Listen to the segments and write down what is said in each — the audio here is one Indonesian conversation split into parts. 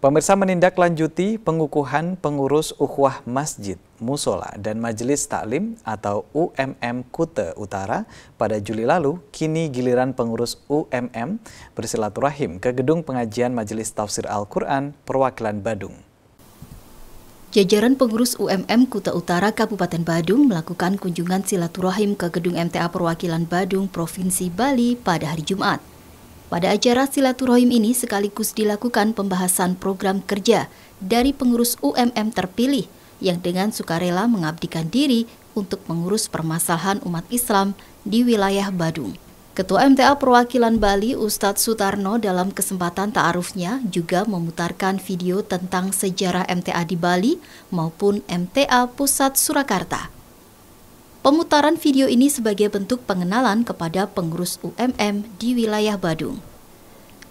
Pemirsa menindaklanjuti pengukuhan pengurus Ukhwah Masjid, Musola, dan Majelis Taklim atau UMM Kute Utara pada Juli lalu, kini giliran pengurus UMM bersilaturahim ke Gedung Pengajian Majelis Tafsir Al-Quran Perwakilan Badung. Jajaran pengurus UMM Kuta Utara Kabupaten Badung melakukan kunjungan silaturahim ke Gedung MTA Perwakilan Badung Provinsi Bali pada hari Jumat. Pada acara silaturahim ini sekaligus dilakukan pembahasan program kerja dari pengurus UMM terpilih yang dengan sukarela mengabdikan diri untuk mengurus permasalahan umat Islam di wilayah Badung. Ketua MTA Perwakilan Bali Ustadz Sutarno dalam kesempatan ta'arufnya juga memutarkan video tentang sejarah MTA di Bali maupun MTA Pusat Surakarta. Pemutaran video ini sebagai bentuk pengenalan kepada pengurus UMM di wilayah Badung.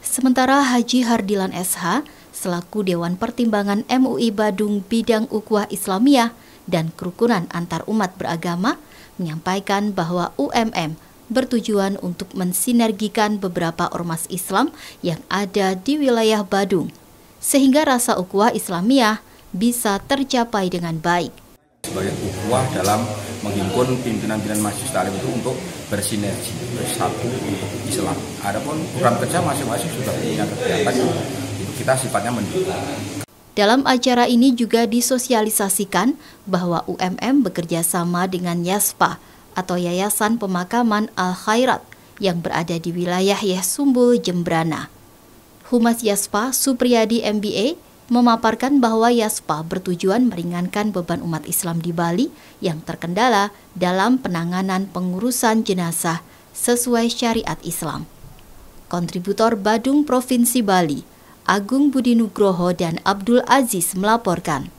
Sementara Haji Hardilan SH, selaku Dewan Pertimbangan MUI Badung Bidang Ukhuwah Islamiyah dan Kerukunan Antar Umat Beragama, menyampaikan bahwa UMM bertujuan untuk mensinergikan beberapa ormas Islam yang ada di wilayah Badung, sehingga rasa ukhuwah Islamiyah bisa tercapai dengan baik sebagai ukhuwah dalam menghimpun pimpinan-pimpinan majelis taklim itu untuk bersinergi bersatu untuk Islam. Adapun program kerja masing-masing sudah punya kegiatan itu kita sifatnya mendukung. Dalam acara ini juga disosialisasikan bahwa UMM bekerja sama dengan YASPA atau Yayasan Pemakaman Al Khairat yang berada di wilayah Yesumbul Jembrana. Humas YASPA Supriyadi MBA memaparkan bahwa Yaspa bertujuan meringankan beban umat Islam di Bali yang terkendala dalam penanganan pengurusan jenazah sesuai syariat Islam. Kontributor Badung Provinsi Bali, Agung Budi Nugroho dan Abdul Aziz melaporkan.